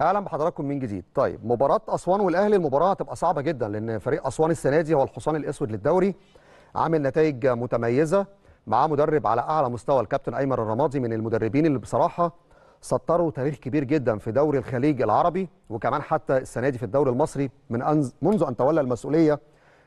اهلا بحضراتكم من جديد طيب مباراه اسوان والاهلي المباراه هتبقى صعبه جدا لان فريق اسوان السنه دي هو الحصان الاسود للدوري عامل نتائج متميزه معاه مدرب على اعلى مستوى الكابتن ايمن الرمادي من المدربين اللي بصراحه سطروا تاريخ كبير جدا في دوري الخليج العربي وكمان حتى السنه دي في الدوري المصري من أنز... منذ ان تولى المسؤوليه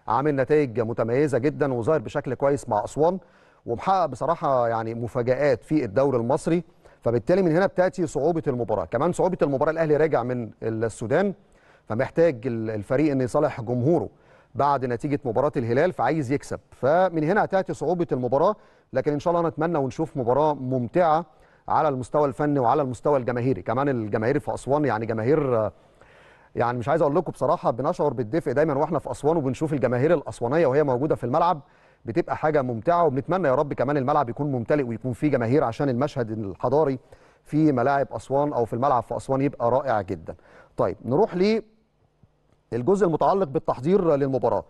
عامل نتائج متميزه جدا وظاهر بشكل كويس مع اسوان ومحقق بصراحه يعني مفاجات في الدوري المصري فبالتالي من هنا بتاتي صعوبه المباراه كمان صعوبه المباراه الاهلي راجع من السودان فمحتاج الفريق ان يصالح جمهوره بعد نتيجه مباراه الهلال فعايز يكسب فمن هنا تاتي صعوبه المباراه لكن ان شاء الله نتمنى ونشوف مباراه ممتعه على المستوى الفني وعلى المستوى الجماهيري كمان الجماهير في اسوان يعني جماهير يعني مش عايز اقول لكم بصراحه بنشعر بالدفء دايما واحنا في اسوان وبنشوف الجماهير الاسوانيه وهي موجوده في الملعب بتبقى حاجه ممتعه وبنتمنى يا رب كمان الملعب يكون ممتلئ ويكون فيه جماهير عشان المشهد الحضاري في ملاعب اسوان او في الملعب في اسوان يبقى رائع جدا. طيب نروح للجزء المتعلق بالتحضير للمباراه.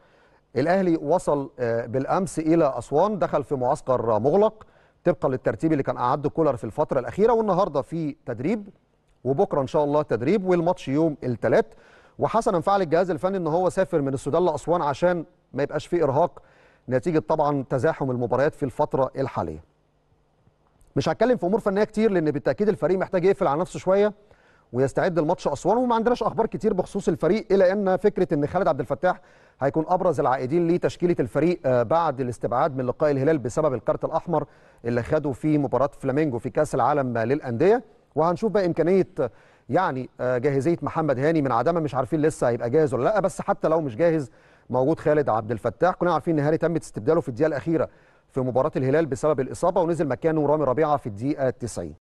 الاهلي وصل آه، بالامس الى اسوان دخل في معسكر مغلق طبقا للترتيب اللي كان اعده كولر في الفتره الاخيره والنهارده في تدريب وبكره ان شاء الله تدريب والماتش يوم الثلاث وحسنا فعل الجهاز الفني ان هو سافر من السودان لاسوان عشان ما يبقاش فيه ارهاق نتيجه طبعا تزاحم المباريات في الفتره الحاليه. مش هتكلم في امور فنيه كتير لان بالتاكيد الفريق محتاج يقفل على نفسه شويه ويستعد لماتش اسوان وما عندناش اخبار كتير بخصوص الفريق الا ان فكره ان خالد عبد الفتاح هيكون ابرز العائدين لتشكيله الفريق آه، بعد الاستبعاد من لقاء الهلال بسبب الكارت الاحمر اللي خده في مباراه فلامينجو في كاس العالم للانديه وهنشوف بقى امكانيه آه، يعني آه، جاهزيه محمد هاني من عدمه مش عارفين لسه هيبقى جاهز ولا لا بس حتى لو مش جاهز موجود خالد عبد الفتاح كنا عارفين ان هاني تمت استبداله في الدقيقه الاخيره في مباراه الهلال بسبب الاصابه ونزل مكانه رامي ربيعه في الدقيقه 90